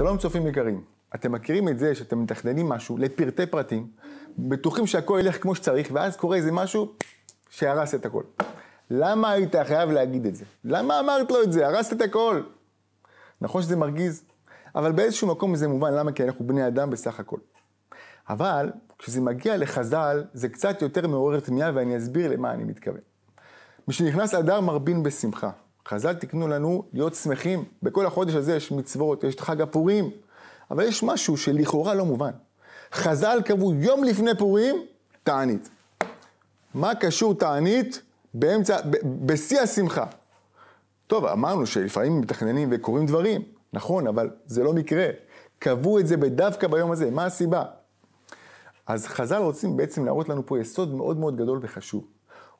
שלום צופים יקרים, אתם מכירים את זה שאתם מתכננים משהו לפרטי פרטים, בטוחים שהכל ילך כמו שצריך, ואז קורה איזה משהו שהרס את הכל. למה היית חייב להגיד את זה? למה אמרת לו את זה? הרסת את הכל. נכון שזה מרגיז, אבל באיזשהו מקום זה מובן למה, כי אנחנו בני אדם בסך הכל. אבל כשזה מגיע לחז"ל, זה קצת יותר מעורר תמיהה, ואני אסביר למה אני מתכוון. משנכנס אדר מרבין בשמחה, חז"ל תיקנו לנו להיות שמחים. בכל החודש הזה יש מצוות, יש את חג הפורים, אבל יש משהו שלכאורה לא מובן. חז"ל קבעו יום לפני פורים, תענית. מה קשור תענית באמצע, בשיא השמחה? טוב, אמרנו שלפעמים מתכננים וקורים דברים, נכון, אבל זה לא מקרה. קבעו את זה בדווקא ביום הזה, מה הסיבה? אז חז"ל רוצים בעצם להראות לנו פה יסוד מאוד מאוד גדול וחשוב.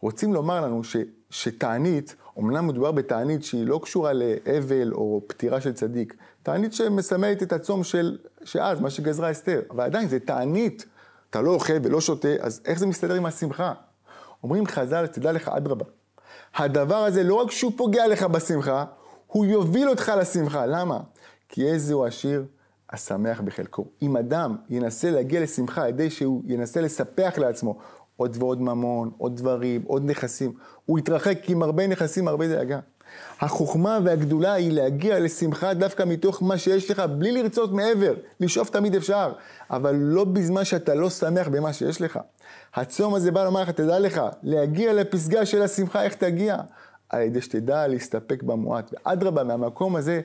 רוצים לומר לנו ש, שתענית, אמנם מדובר בתענית שהיא לא קשורה לאבל או פטירה של צדיק, תענית שמסמלת את הצום של, אז, מה שגזרה אסתר, אבל עדיין זה תענית, אתה לא אוכל ולא שותה, אז איך זה מסתדר עם השמחה? אומרים חז"ל, תדע לך, אדרבה, הדבר הזה לא רק שהוא פוגע לך בשמחה, הוא יוביל אותך לשמחה. למה? כי איזה הוא עשיר השמח בחלקו. אם אדם ינסה להגיע לשמחה על ידי שהוא ינסה לספח לעצמו עוד ועוד ממון, עוד דברים, עוד נכסים. הוא התרחק עם הרבה נכסים, הרבה דאגה. החוכמה והגדולה היא להגיע לשמחה דווקא מתוך מה שיש לך, בלי לרצות מעבר. לשאוף תמיד אפשר, אבל לא בזמן שאתה לא שמח במה שיש לך. הצום הזה בא לומר לך, תדע לך, להגיע לפסגה של השמחה, איך תגיע? על ידי שתדע להסתפק במועט. ואדרבה, מהמקום הזה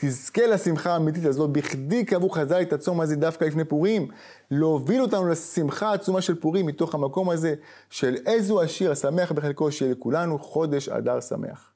תזכה לשמחה האמיתית, אז בכדי קבעו חז"ל את הצום הזה דווקא לפני פורים. להוביל אותנו לשמחה העצומה של פורים מתוך המקום הזה של איזו עשיר השמח בחלקו שיהיה לכולנו חודש אדר שמח.